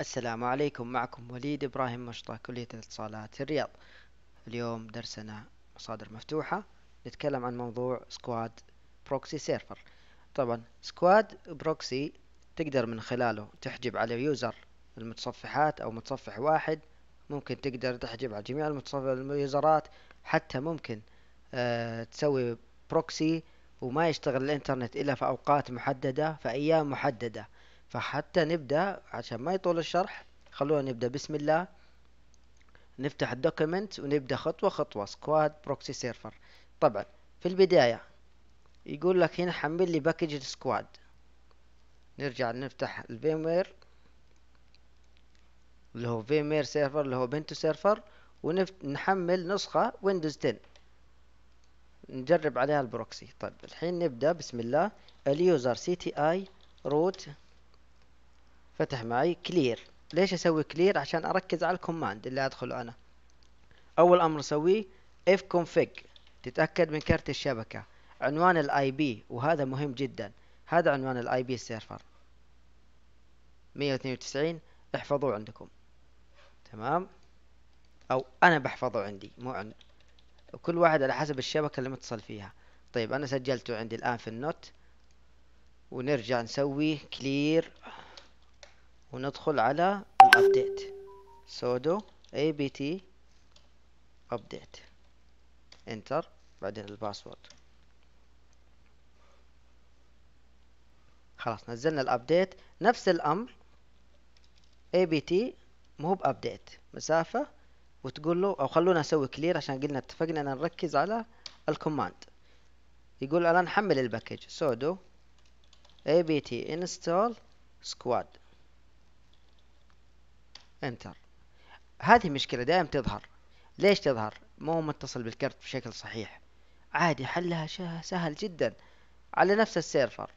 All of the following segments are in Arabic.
السلام عليكم معكم وليد إبراهيم مشطة كلية الاتصالات الرياض اليوم درسنا مصادر مفتوحة نتكلم عن موضوع سكواد بروكسي سيرفر طبعا سكواد بروكسي تقدر من خلاله تحجب على يوزر المتصفحات أو متصفح واحد ممكن تقدر تحجب على جميع المتصفح اليوزرات حتى ممكن أه تسوي بروكسي وما يشتغل الانترنت إلا في أوقات محددة في أيام محددة فحتى نبدأ عشان ما يطول الشرح خلونا نبدأ بسم الله نفتح الدوكيمنت ونبدأ خطوة خطوة سكواد بروكسي سيرفر طبعا في البداية يقول لك هنا حمل لي باكج سكواد نرجع نفتح الفيموير اللي هو فيموير سيرفر اللي هو بنتو سيرفر ونحمل نسخة ويندوز 10 نجرب عليها البروكسي طيب الحين نبدأ بسم الله اليوزر سي تي اي روت فتح معي كلير ليش اسوي كلير عشان اركز على الكوماند اللي ادخله انا اول امر اسويه اف كونفيج تتاكد من كارت الشبكه عنوان الاي بي وهذا مهم جدا هذا عنوان الاي بي السيرفر 192 احفظوه عندكم تمام او انا بحفظه عندي مو عند كل واحد على حسب الشبكه اللي متصل فيها طيب انا سجلته عندي الان في النوت ونرجع نسوي كلير وندخل على الابديت سودو اي بي تي ابديت انتر بعدين الباسورد خلاص نزلنا الابديت نفس الامر اي بي تي مو بابديت مسافه وتقول له او خلونا نسوي كلير عشان قلنا اتفقنا ان نركز على الكوماند يقول الان حمل الباكج سودو apt install squad انتر هذه مشكلة دائم تظهر ليش تظهر مو متصل بالكرت بشكل صحيح عادي حلها سهل جدا على نفس السيرفر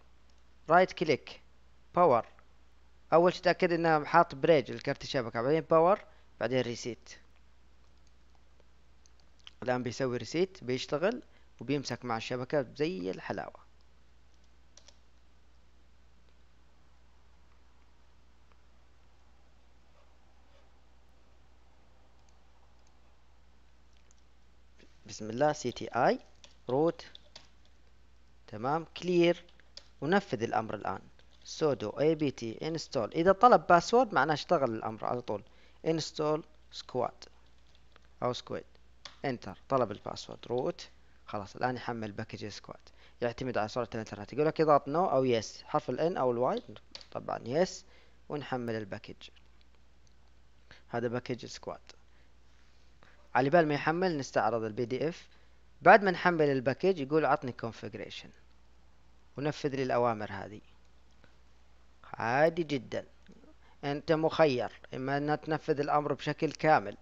رايت كليك باور اول شي تأكد انه حاط بريج الكرت الشبكة بعدين باور بعدين ريسيت الان بيسوي ريسيت بيشتغل وبيمسك مع الشبكة زي الحلاوة بسم الله سي تي اي روت تمام كلير ونفذ الامر الان سودو اي بي تي انستول اذا طلب باسورد معناه اشتغل الامر على طول انستول سكواد او سكويد انتر طلب الباسورد روت خلاص الان يحمل باكج سكواد يعتمد على سرعه الانترنت يقول لك اضغط نو او يس حرف ال N او الواي طبعا يس ونحمل الباكج هذا باكج سكواد على بال ما يحمل نستعرض البي دي اف بعد ما نحمل الباكج يقول عطني كونفجريشن ونفذ لي الأوامر هذه عادي جدا أنت مخير إما أن تنفذ الأمر بشكل كامل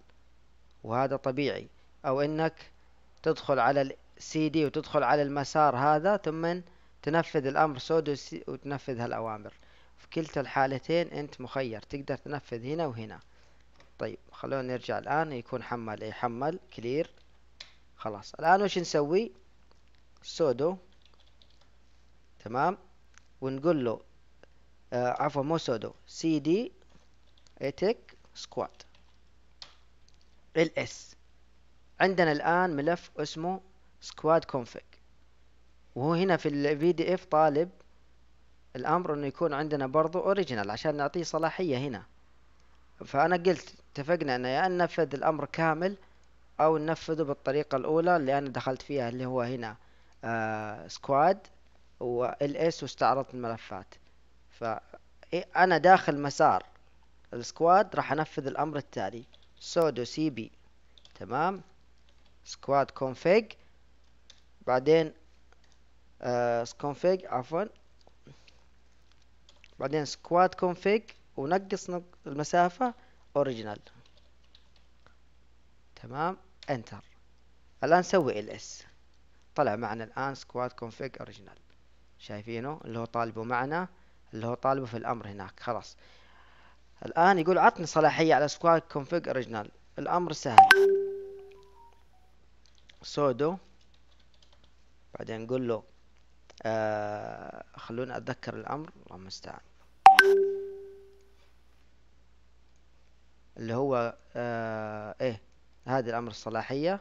وهذا طبيعي أو أنك تدخل على السي دي وتدخل على المسار هذا ثم تنفذ الأمر سودو وتنفذ هالأوامر في كلتا الحالتين أنت مخير تقدر تنفذ هنا وهنا طيب خلونا نرجع الآن يكون حمل أي حمل كلير خلاص الآن وش نسوي سودو تمام ونقول له آه عفوا مو سودو سي دي اتك سكواد ال اس عندنا الآن ملف اسمه سكواد كونفج وهو هنا في الفي دي اف طالب الأمر إنه يكون عندنا برضو اوريجينال عشان نعطيه صلاحية هنا فأنا قلت اتفقنا ان يا ننفذ الامر كامل او ننفذه بالطريقة الاولى اللي انا دخلت فيها اللي هو هنا آه سكواد والاس واستعرضت الملفات فانا إيه، داخل مسار السكواد راح انفذ الامر التالي سودو سي بي تمام سكواد كونفيج بعدين آه كونفيج عفوا بعدين سكواد كونفيج ونقص المسافة اوريجينال تمام انتر الان سوي ال اس طلع معنا الان سكواد كونفيج اوريجينال شايفينه اللي هو طالبه معنا اللي هو طالبه في الامر هناك خلاص الان يقول عطني صلاحية على سكواد كونفيج اوريجينال الامر سهل سودو بعدين نقول له آه خلونا اتذكر الامر اللهم المستعان اللي هو آه ايه هذا الامر الصلاحية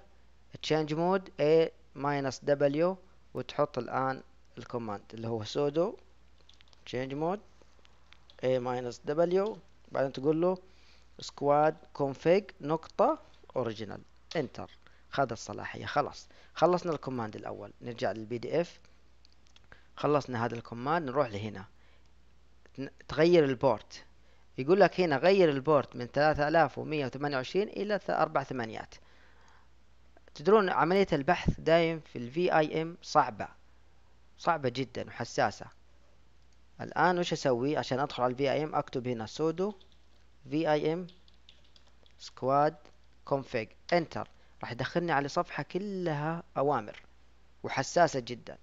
change mode a minus w وتحط الان الكوماند اللي هو sudo change mode a minus w بعدين تقول له squad config نقطة original enter خذ الصلاحية خلاص خلصنا الكوماند الاول نرجع للبي دي اف خلصنا هذا الكوماند نروح لهنا تغير البورت يقول لك هنا غير البورت من 3128 الى ثمانيات تدرون عملية البحث دايم في الفي اي ام صعبة صعبة جدا وحساسة الان وش اسوي عشان ادخل على الفي اي ام اكتب هنا سودو في اي ام enter كونفيج انتر راح يدخلني على صفحة كلها اوامر وحساسة جدا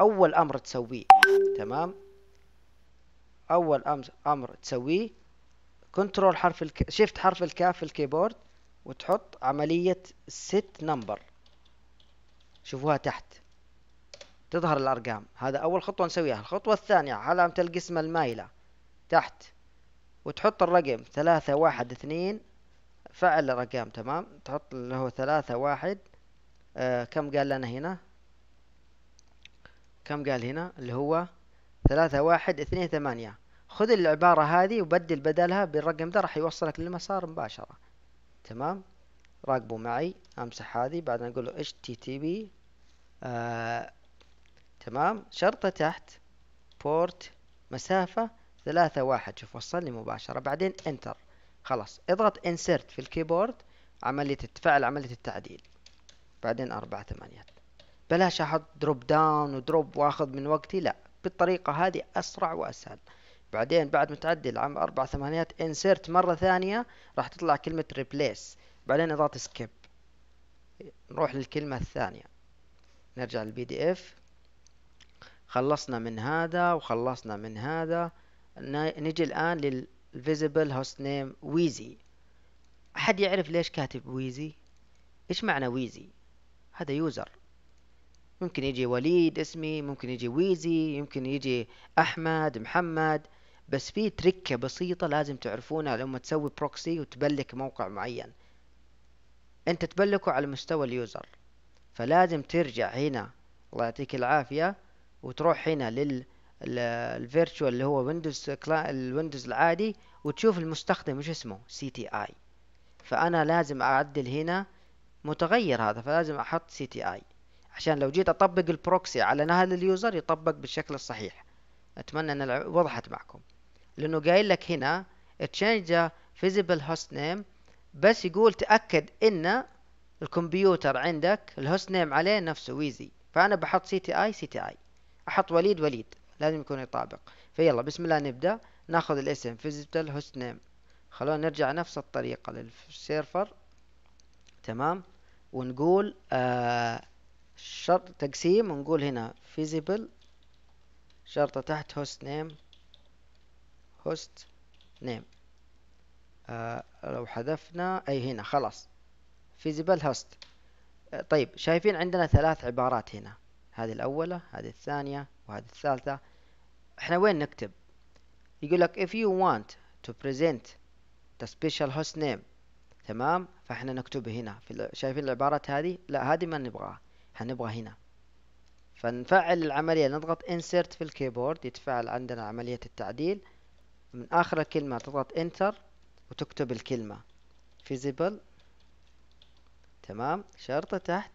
اول امر تسويه تمام اول امر تسويه كنترول حرف الك... شيفت حرف الكاف في الكيبورد وتحط عملية ست نمبر شوفوها تحت تظهر الأرقام هذا أول خطوة نسويها الخطوة الثانية علامة القسمة المايلة تحت وتحط الرقم ثلاثة واحد اثنين فعل الرقم تمام تحط اللي هو ثلاثة واحد آه كم قال لنا هنا كم قال هنا اللي هو ثلاثة واحد اثنين ثمانية خذ العبارة هذه وبدل بدلها بالرقم ده راح يوصلك للمسار مباشرة تمام راقبوا معي امسح هذه بعدين اقول له تي بي آه، تمام شرطة تحت بورت مسافة ثلاثة واحد شوف وصلني مباشرة بعدين انتر خلاص اضغط انسرت في الكيبورد عملية تفعل عملية التعديل بعدين أربعة ثمانية بلاش أحط دروب داون ودروب وأخذ من وقتي لأ بالطريقة هذه أسرع وأسهل بعدين بعد ما تعدل عام أربع ثمانيات انسرت مرة ثانية راح تطلع كلمة replace بعدين اضغط skip نروح للكلمة الثانية نرجع للبي دي اف خلصنا من هذا وخلصنا من هذا نجي الآن للفيزيبل هوست نيم ويزي أحد يعرف ليش كاتب ويزي؟ إيش معنى ويزي؟ هذا يوزر ممكن يجي وليد اسمي ممكن يجي ويزي يمكن يجي أحمد محمد بس في تركة بسيطة لازم تعرفونها لما تسوي بروكسي وتبلك موقع معين انت تبلكه على مستوى اليوزر فلازم ترجع هنا الله يعطيك العافية وتروح هنا لل الفيرتشوال اللي هو ويندوز كلا... الويندوز العادي وتشوف المستخدم وش اسمه سي تي اي فانا لازم اعدل هنا متغير هذا فلازم احط سي تي اي عشان لو جيت اطبق البروكسي على نهل اليوزر يطبق بالشكل الصحيح اتمنى ان وضحت معكم لانه قايل لك هنا تشينج فيزيبل هوست نيم بس يقول تاكد ان الكمبيوتر عندك الهوست نيم عليه نفسه ويزي فانا بحط سي تي اي سي تي اي احط وليد وليد لازم يكون يطابق فيلا بسم الله نبدا ناخذ الاسم فيزيبل هوست نيم خلونا نرجع نفس الطريقه للسيرفر تمام ونقول آه شرط تقسيم ونقول هنا فيزيبل شرطة تحت هوست نيم هوست نيم آه لو حذفنا اي هنا خلاص فيزيبل هوست آه، طيب شايفين عندنا ثلاث عبارات هنا هذه الاولى هذه الثانية وهذه الثالثة احنا وين نكتب يقول لك if you want to present the special host name تمام فاحنا نكتبه هنا في شايفين العبارات هذه لا هذه ما نبغاها هنبغى هنا فنفعل العملية نضغط insert في الكيبورد يتفعل عندنا عملية التعديل من آخر الكلمة تضغط enter وتكتب الكلمة visible تمام شرطة تحت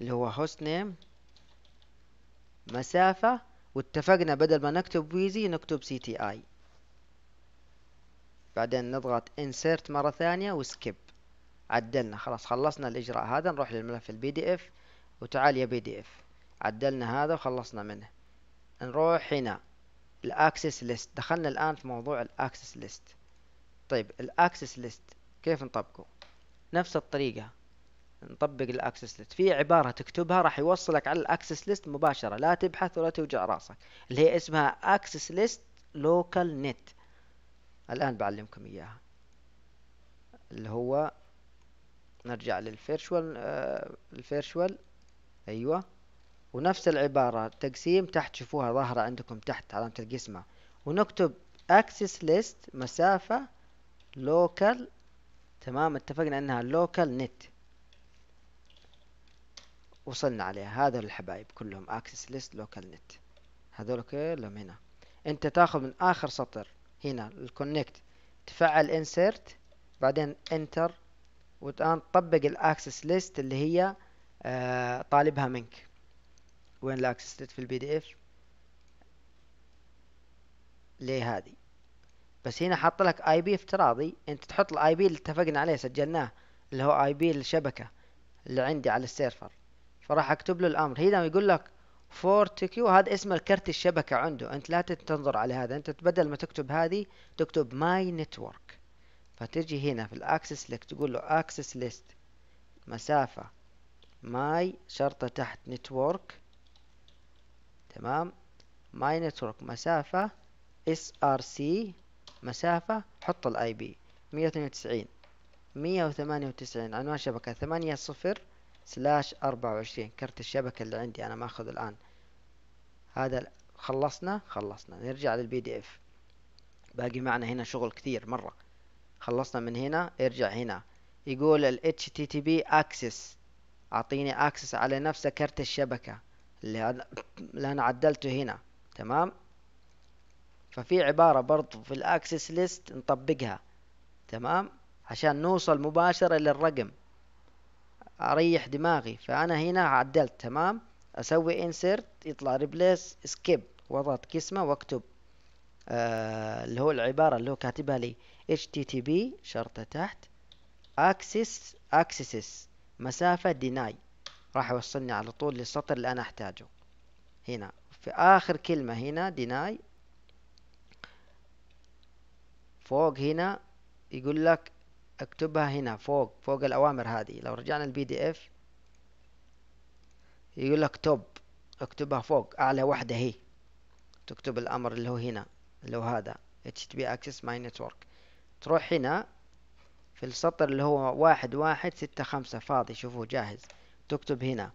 اللي هو host name مسافة واتفقنا بدل ما نكتب ويزي نكتب سي تي اي بعدين نضغط insert مرة ثانية وskip عدلنا خلاص خلصنا الإجراء هذا نروح للملف البي دي إف وتعال يا بي دي إف عدلنا هذا وخلصنا منه نروح هنا الأكسس ليست دخلنا الآن في موضوع الأكسس ليست طيب الأكسس ليست كيف نطبقه نفس الطريقة نطبق الاكسس ليست في عباره تكتبها راح يوصلك على الاكسس ليست مباشره لا تبحث ولا توجع راسك اللي هي اسمها اكسس ليست لوكال نت الان بعلمكم اياها اللي هو نرجع للفيرشوال آه الفيرشوال ايوه ونفس العبارة تقسيم تحت شوفوها ظاهرة عندكم تحت علامة القسمة ونكتب access list مسافة local تمام اتفقنا انها local net وصلنا عليها هذول الحبايب كلهم access list local net هذول كلهم هنا انت تاخذ من اخر سطر هنا الكونكت تفعل insert بعدين enter وتان تطبق الاكسس ليست اللي هي آه، طالبها منك وين الاكسس ليست في البي دي اف ليه هذه بس هنا حط لك اي بي افتراضي انت تحط الاي بي اللي اتفقنا عليه سجلناه اللي هو اي بي الشبكه اللي عندي على السيرفر فراح اكتب له الامر هنا يقول لك فور كيو هذا اسم الكرت الشبكه عنده انت لا تنظر على هذا انت بدل ما تكتب هذه تكتب ماي نتورك فتجي هنا في الاكسس لك تقول له اكسس ليست مسافة ماي شرطة تحت نتورك تمام ماي نتورك مسافة اس ار سي مسافة حط الاي بي مية وتمانية وتسعين مية وثمانية وتسعين عنوان شبكة ثمانية صفر سلاش أربعة وعشرين كرت الشبكة اللي عندي أنا ماخذ الآن هذا خلصنا خلصنا نرجع للبي دي اف باقي معنا هنا شغل كثير مرة خلصنا من هنا ارجع هنا يقول ال HTTP access اعطيني access على نفس كرت الشبكة اللي اللي انا عدلته هنا تمام ففي عبارة برضو في الاكسس ليست نطبقها تمام عشان نوصل مباشرة للرقم اريح دماغي فانا هنا عدلت تمام اسوي insert يطلع replace skip واضغط قسمة واكتب آه، اللي هو العبارة اللي هو كاتبها لي http شرطة تحت access accesses مسافة deny راح يوصلني على طول للسطر اللي أنا أحتاجه هنا في آخر كلمة هنا deny فوق هنا يقول لك اكتبها هنا فوق فوق الأوامر هذه لو رجعنا البي دي اف يقول لك توب اكتبها فوق أعلى وحدة هي تكتب الأمر اللي هو هنا اللي هو هذا HTTP Access My Network تروح هنا في السطر اللي هو واحد واحد ستة خمسة فاضي شوفوه جاهز تكتب هنا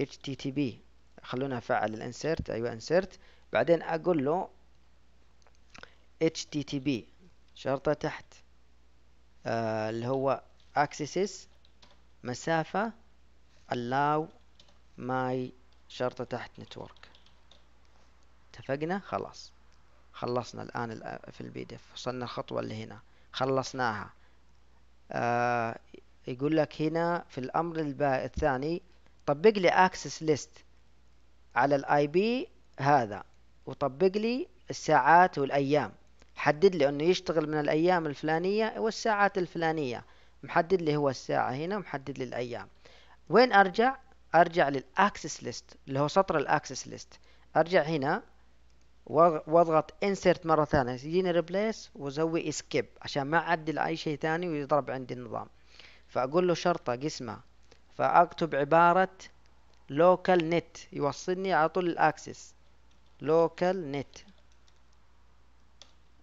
HTTP خلونا أفعل الانسرت أيوة انسيرت بعدين أقول له HTTP شرطة تحت آه اللي هو accesses مسافة allow my شرطة تحت network اتفقنا خلاص خلصنا الآن في البي دي اف وصلنا الخطوة اللي هنا خلصناها آه يقول لك هنا في الأمر الثاني طبق لي اكسس ليست على الاي بي هذا وطبق لي الساعات والأيام حدد لي أنه يشتغل من الأيام الفلانية والساعات الفلانية محدد لي هو الساعة هنا محدد لي الأيام وين أرجع؟ أرجع للأكسس ليست اللي هو سطر الأكسس ليست أرجع هنا واضغط انسرت مرة ثانية يجيني ريبليس وزوي اسكيب عشان ما اعدل اي شيء ثاني ويضرب عندي النظام فاقول له شرطة قسمة فاكتب عبارة لوكال نت يوصلني على طول الاكسس لوكال نت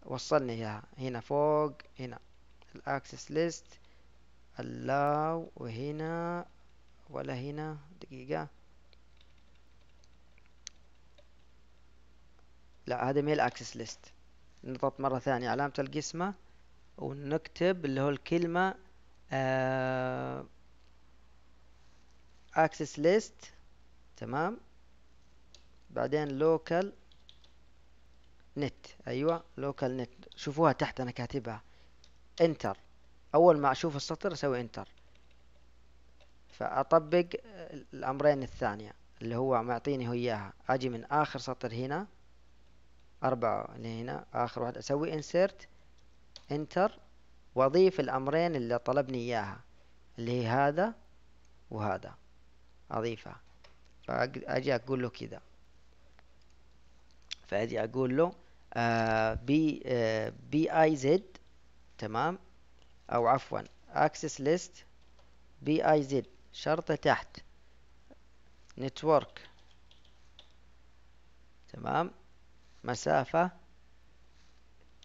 وصلني اياها هنا فوق هنا الاكسس ليست اللاو وهنا ولا هنا دقيقة لا هذا ميل اكسس ليست نضغط مرة ثانية علامة القسمة ونكتب اللي هو الكلمة آه، اكسس ليست تمام بعدين لوكال نت ايوه لوكال نت شوفوها تحت انا كاتبها انتر اول ما اشوف السطر اسوي انتر فاطبق الامرين الثانية اللي هو معطيني هو اياها اجي من اخر سطر هنا أربعة لهنا آخر واحد أسوي insert enter وأضيف الأمرين اللي طلبني إياها اللي هي هذا وهذا أضيفها فأجي أقول له كذا فأجي أقول له آه بي آه بي اي زد تمام أو عفوا access list بي اي زد شرطة تحت نتورك تمام مسافة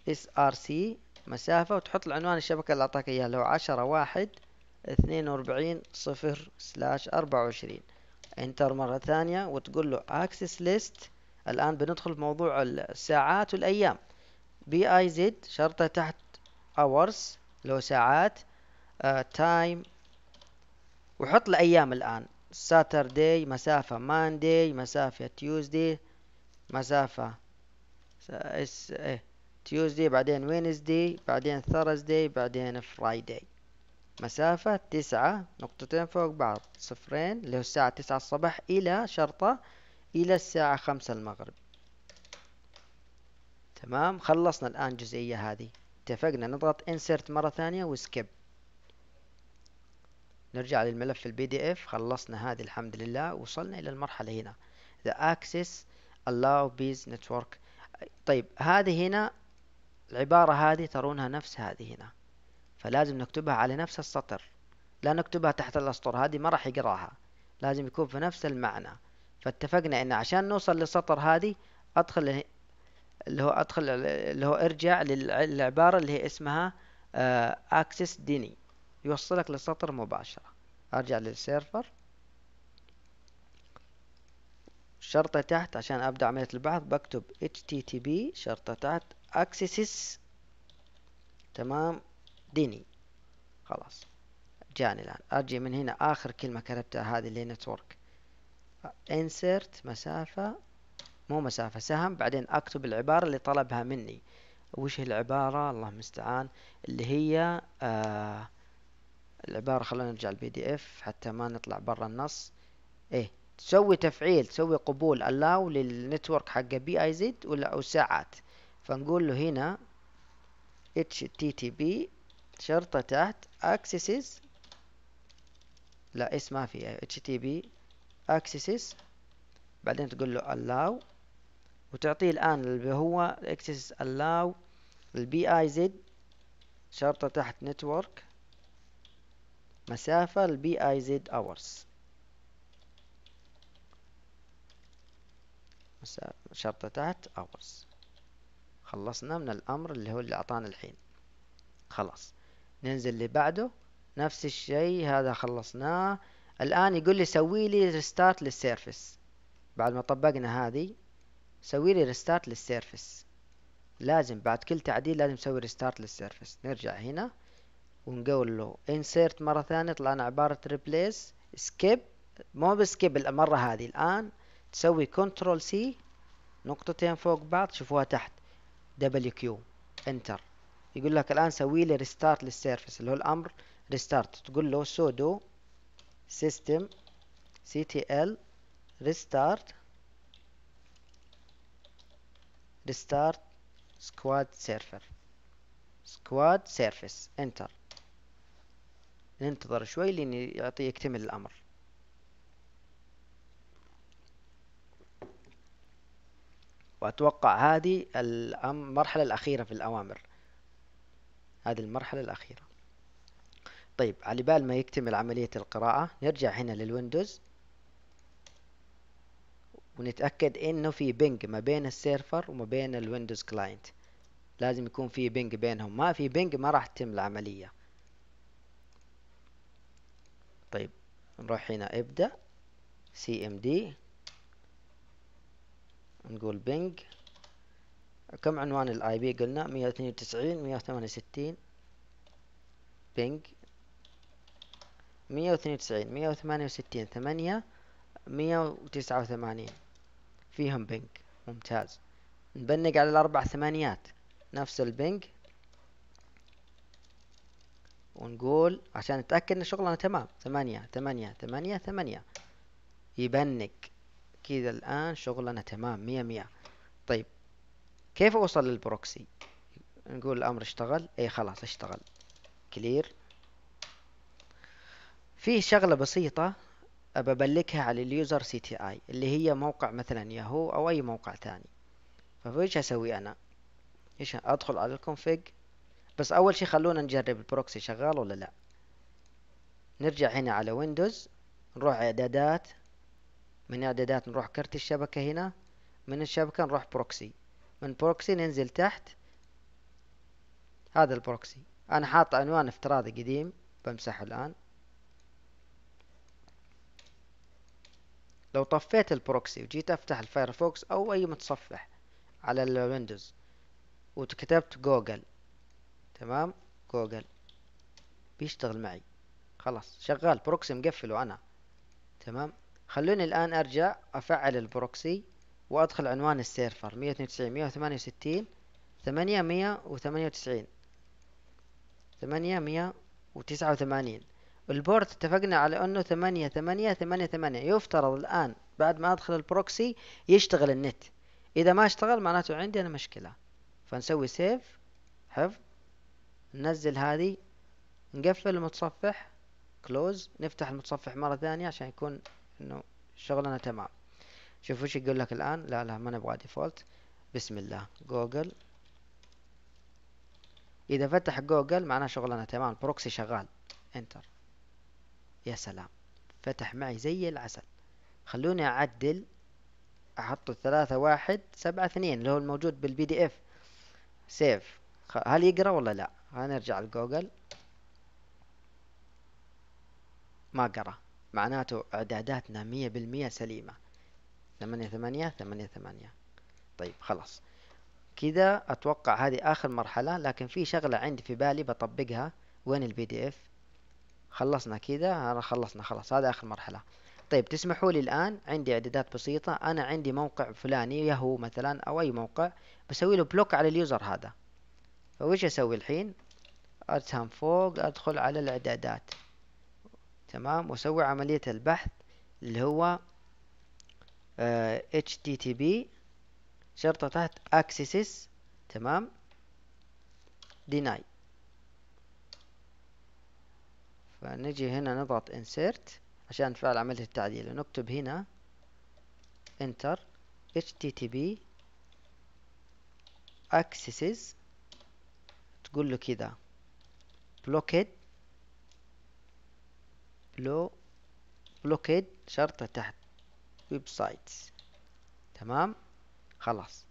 اس ار سي مسافة وتحط العنوان الشبكة اللي اعطاك اياه اللي هو عشرة واحد اثنين واربعين صفر سلاش اربعة وعشرين انتر مرة ثانية وتقول له اكسس ليست الان بندخل في موضوع الساعات والايام بي اي زد شرطه تحت hours لو ساعات تايم آه، time وحط الايام الان Saturday مسافة Monday مسافة Tuesday مسافة اس ايه تيوزدي بعدين وينزدي بعدين ثرزدي بعدين فرايدي مسافة تسعة نقطتين فوق بعض صفرين اللي هو الساعة تسعة الصبح إلى شرطة إلى الساعة خمسة المغرب تمام خلصنا الآن الجزئية هذه اتفقنا نضغط insert مرة ثانية وسكيب نرجع للملف البي دي اف خلصنا هذه الحمد لله وصلنا إلى المرحلة هنا the access allow بيز network طيب هذه هنا العبارة هذه ترونها نفس هذه هنا فلازم نكتبها على نفس السطر لا نكتبها تحت الأسطر هذه ما راح يقراها لازم يكون في نفس المعنى فاتفقنا ان عشان نوصل للسطر هذه ادخل اللي هو ادخل اللي هو ارجع للعبارة اللي هي اسمها آه، اكسس ديني يوصلك للسطر مباشرة ارجع للسيرفر شرطة تحت عشان أبدأ عملية البحث بكتب http شرطة تحت accesses تمام ديني خلاص جاني الآن أرجع من هنا آخر كلمة كتبتها هذه اللي نتورك insert مسافة مو مسافة سهم بعدين أكتب العبارة اللي طلبها مني وش هي العبارة الله مستعان اللي هي آه العبارة خلونا نرجع البي دي اف حتى ما نطلع برا النص ايه تسوي تفعيل تسوي قبول allow للنتورك حق بي اي زد ساعات فنقول له هنا اتش تي تي بي شرطة تحت اكسسز لا اتش فيها بي اكسسز بعدين تقول له allow وتعطيه الآن اللي هو اكسس allow البي اي زد شرطة تحت نتورك مسافة البي اي زد اورز شرطة تحت hours خلصنا من الأمر اللي هو اللي أعطانا الحين خلاص ننزل اللي بعده نفس الشيء هذا خلصناه الآن يقول لي سوي لي ريستارت للسيرفس بعد ما طبقنا هذه سوي لي ريستارت للسيرفس لازم بعد كل تعديل لازم نسوي ريستارت للسيرفس نرجع هنا ونقول له insert مرة ثانية طلعنا عبارة replace skip مو بسكيب المرة هذه الآن تسوي كنترول سي نقطتين فوق بعض شوفوها تحت دبليو كيو انتر يقول لك الان سوي لي ريستارت للسيرفس اللي هو الامر ريستارت تقول له سودو سيستم سي تي ال ريستارت ريستارت سكواد سيرفر سكواد سيرفس انتر ننتظر شوي لين يعطي يكتمل الامر وأتوقع هذه المرحلة الأخيرة في الأوامر هذه المرحلة الأخيرة طيب على بال ما يكتمل عملية القراءة نرجع هنا للويندوز ونتأكد إنه في بينج ما بين السيرفر وما بين الويندوز كلاينت لازم يكون في بينج بينهم ما في بينج ما راح تتم العملية طيب نروح هنا ابدأ سي ام دي نقول بينج كم عنوان الاي بي قلنا مية اثنين وتسعين مية 168 وستين 189 مية وتسعين مية وثمانية وستين ثمانية مية وتسعة وثمانين فيهم بينج ممتاز نبنق على الأربع ثمانيات نفس البينج ونقول عشان نتأكد إن شغلنا تمام ثمانية ثمانية ثمانية ثمانية يبنك كذا الآن شغلنا تمام مية مية طيب كيف أوصل للبروكسي نقول الأمر اشتغل اي خلاص اشتغل كلير في شغلة بسيطة ابلكها على اليوزر سي تي اي اللي هي موقع مثلا ياهو او اي موقع ثاني فايش اسوي انا ايش ادخل على الكونفيج بس اول شي خلونا نجرب البروكسي شغال ولا لا نرجع هنا على ويندوز نروح اعدادات من اعدادات نروح كرت الشبكة هنا من الشبكة نروح بروكسي من بروكسي ننزل تحت هذا البروكسي انا حاط عنوان افتراضي قديم بمسحه الان لو طفيت البروكسي وجيت افتح الفايرفوكس او اي متصفح على الويندوز وكتبت جوجل تمام جوجل بيشتغل معي خلاص شغال بروكسي مقفله انا تمام خلوني الآن أرجع أفعل البروكسي وأدخل عنوان السيرفر مية مية وثمانية وستين ثمانية مية وثمانية وتسعين ثمانية مية وتسعة وثمانين البورت اتفقنا على أنه ثمانية ثمانية ثمانية ثمانية يفترض الآن بعد ما أدخل البروكسي يشتغل النت إذا ما اشتغل معناته عندي أنا مشكلة فنسوي سيف حفظ ننزل هذه نقفل المتصفح كلوز نفتح المتصفح مرة ثانية عشان يكون انه شغلنا تمام شوف وش يقول لك الان لا لا ما نبغى ديفولت بسم الله جوجل اذا فتح جوجل معناه شغلنا تمام بروكسي شغال انتر يا سلام فتح معي زي العسل خلوني اعدل احط ثلاثة واحد سبعة اثنين اللي هو الموجود بالبي دي اف سيف هل يقرا ولا لا هنرجع لجوجل ما قرأ معناته اعداداتنا مية بالمية سليمة ثمانية ثمانية ثمانية ثمانية طيب خلاص كذا اتوقع هذه اخر مرحلة لكن في شغلة عندي في بالي بطبقها وين البي دي اف خلصنا انا خلصنا خلاص هذا اخر مرحلة طيب تسمحوا لي الان عندي اعدادات بسيطة انا عندي موقع فلاني يهو مثلا او اي موقع بسوي له بلوك على اليوزر هذا فوش اسوي الحين ارسم فوق ادخل على الاعدادات تمام واسوي عملية البحث اللي هو اه HTTP شرطة تحت accesses تمام deny فنجي هنا نضغط insert عشان نفعل عملية التعديل ونكتب هنا enter http accesses تقول له كذا blocked لو بلوكيد شرطة تحت ويب سايتس تمام خلاص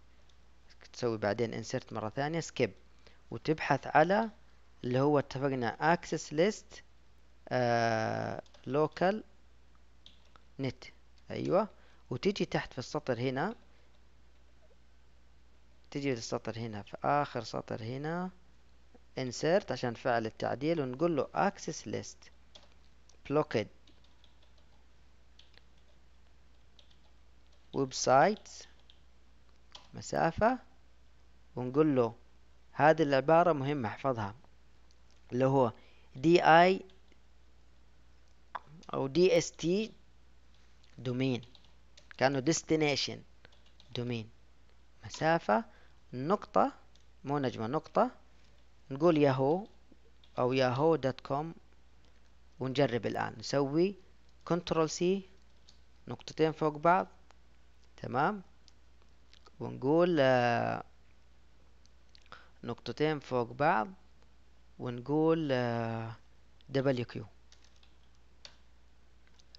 تسوي بعدين انسرت مرة ثانية سكيب وتبحث على اللي هو اتفقنا اكسس ليست لوكال نت ايوه وتجي تحت في السطر هنا في السطر هنا في اخر سطر هنا انسرت عشان فعل التعديل ونقول له اكسس ليست لوكد ويب سايت مسافة ونقول له هذه العبارة مهمة احفظها اللي هو دي اي او دي اس تي دومين كانه destination دومين مسافة نقطة مو نجمة نقطة نقول ياهو أو ياهو دوت كوم ونجرب الآن نسوي كنترول سي نقطتين فوق بعض تمام ونقول آه، نقطتين فوق بعض ونقول آه دبليو كيو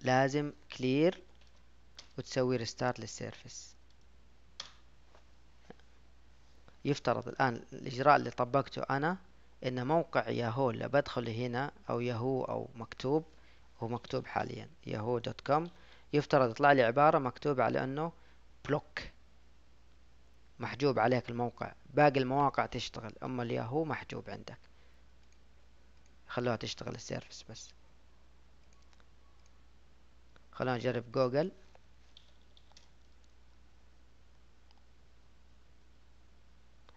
لازم كلير وتسوي ريستارت للسيرفس يفترض الآن الإجراء اللي طبقته أنا ان موقع ياهو اللي بدخل هنا او ياهو او مكتوب هو مكتوب حاليا ياهو دوت كوم يفترض يطلع لي عبارة مكتوبة على انه بلوك محجوب عليك الموقع باقي المواقع تشتغل اما الياهو محجوب عندك خلوها تشتغل السيرفس بس خلونا نجرب جوجل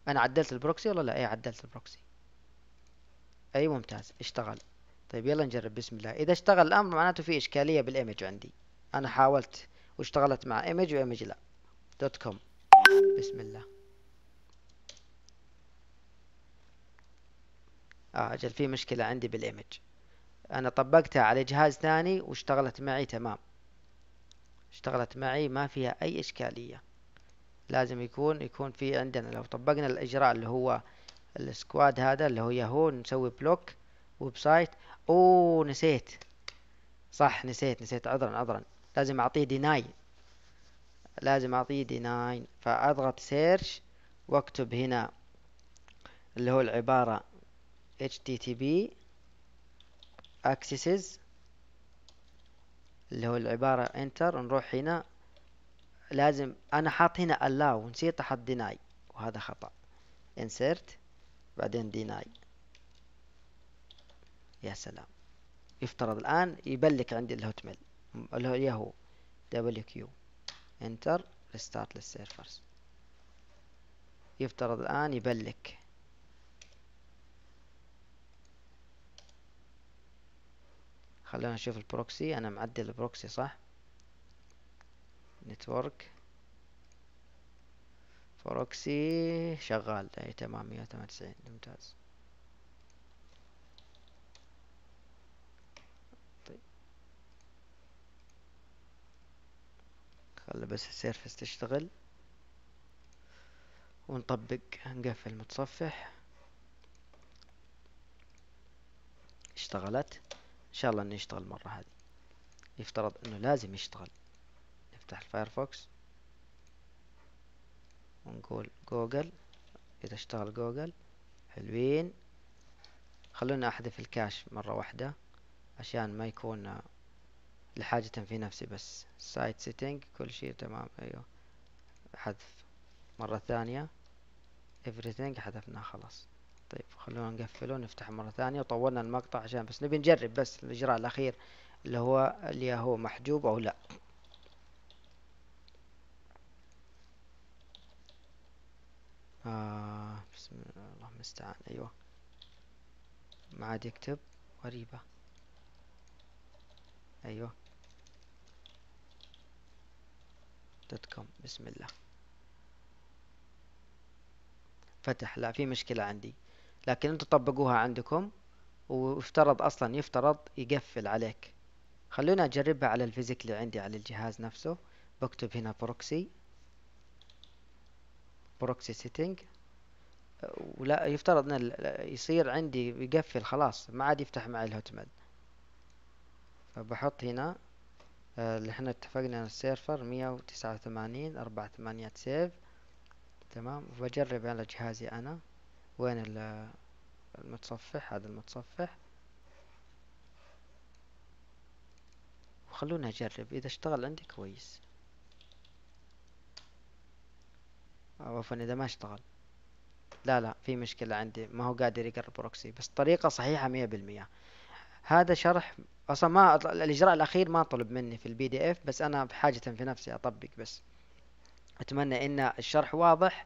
انا عدلت البروكسي ولا لا ايه عدلت البروكسي اي ممتاز اشتغل طيب يلا نجرب بسم الله اذا اشتغل الامر معناته في اشكاليه بالايمج عندي انا حاولت واشتغلت مع ايمج وايمج لا دوت كوم بسم الله اه اجل في مشكله عندي بالايمج انا طبقتها على جهاز ثاني واشتغلت معي تمام اشتغلت معي ما فيها اي اشكاليه لازم يكون يكون في عندنا لو طبقنا الاجراء اللي هو السكواد هذا اللي هو ياهو نسوي بلوك ويب سايت اوه نسيت صح نسيت نسيت عذرا عذرا لازم اعطيه ديناي لازم اعطيه ديناي فاضغط سيرش واكتب هنا اللي هو العبارة http accesses اللي هو العبارة انتر نروح هنا لازم انا حاط هنا allow ونسيت احط deny وهذا خطأ insert بعدين deny يا سلام يفترض الآن يبلك عندي الهوت ميل اللي هو ياهو دبليو كيو انتر ريستارت للسيرفرز يفترض الآن يبلك خلونا نشوف البروكسي أنا معدل البروكسي صح نتورك بروكسي شغال اي يعني تمام مية وتسعين ممتاز طيب خلي بس السيرفس تشتغل ونطبق نقفل متصفح اشتغلت ان شاء الله انه يشتغل المرة هذه يفترض انه لازم يشتغل نفتح الفايرفوكس ونقول جوجل اذا اشتغل جوجل حلوين خلونا احذف الكاش مرة واحدة عشان ما يكون لحاجة في نفسي بس سايت سيتنج كل شيء تمام ايوه حذف مرة ثانية everything حذفناه خلاص طيب خلونا نقفله ونفتح مرة ثانية وطولنا المقطع عشان بس نبي نجرب بس الإجراء الأخير اللي هو الياهو محجوب أو لا المستعان أيوة ما عاد يكتب غريبة أيوة دوت كوم بسم الله فتح لا في مشكلة عندي لكن انتوا طبقوها عندكم وافترض اصلا يفترض يقفل عليك خلونا اجربها على الفيزيك اللي عندي على الجهاز نفسه بكتب هنا بروكسي بروكسي سيتنج ولا يفترض ان يصير عندي يقفل خلاص ما عاد يفتح معي الهوت ميل فبحط هنا آه، اللي احنا اتفقنا على السيرفر مية وتسعة وثمانين أربعة ثمانيات سيف تمام وبجرب على جهازي أنا وين المتصفح هذا المتصفح وخلونا أجرب إذا اشتغل عندي كويس عفوا إذا ما اشتغل لا لا في مشكلة عندي ما هو قادر يقرب بروكسي بس طريقة صحيحة مية بالمية هذا شرح اصلا ما الاجراء الاخير ما طلب مني في البي دي اف بس انا بحاجة في نفسي اطبق بس اتمنى ان الشرح واضح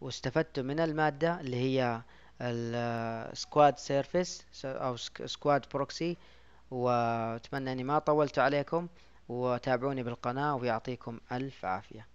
واستفدتوا من المادة اللي هي السكواد سيرفيس او سكواد بروكسي واتمنى اني ما طولت عليكم وتابعوني بالقناة ويعطيكم الف عافية